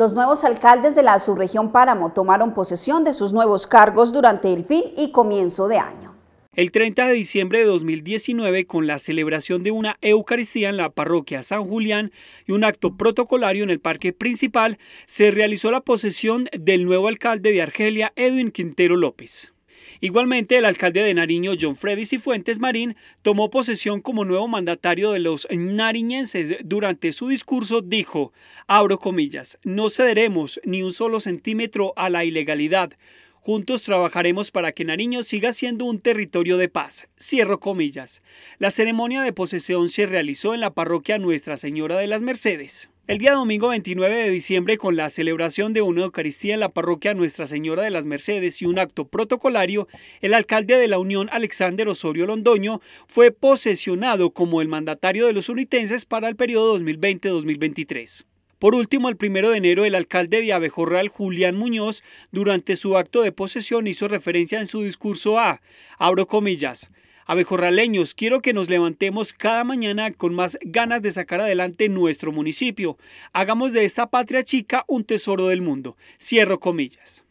Los nuevos alcaldes de la subregión Páramo tomaron posesión de sus nuevos cargos durante el fin y comienzo de año. El 30 de diciembre de 2019, con la celebración de una Eucaristía en la parroquia San Julián y un acto protocolario en el parque principal, se realizó la posesión del nuevo alcalde de Argelia, Edwin Quintero López. Igualmente, el alcalde de Nariño, John Freddy Cifuentes Marín, tomó posesión como nuevo mandatario de los nariñenses. Durante su discurso dijo, abro comillas, no cederemos ni un solo centímetro a la ilegalidad. Juntos trabajaremos para que Nariño siga siendo un territorio de paz. Cierro comillas. La ceremonia de posesión se realizó en la parroquia Nuestra Señora de las Mercedes. El día domingo 29 de diciembre, con la celebración de una Eucaristía en la parroquia Nuestra Señora de las Mercedes y un acto protocolario, el alcalde de la Unión, Alexander Osorio Londoño, fue posesionado como el mandatario de los unitenses para el periodo 2020-2023. Por último, el primero de enero, el alcalde de Abejorral, Julián Muñoz, durante su acto de posesión hizo referencia en su discurso a, abro comillas, Abejorraleños, quiero que nos levantemos cada mañana con más ganas de sacar adelante nuestro municipio. Hagamos de esta patria chica un tesoro del mundo. Cierro comillas.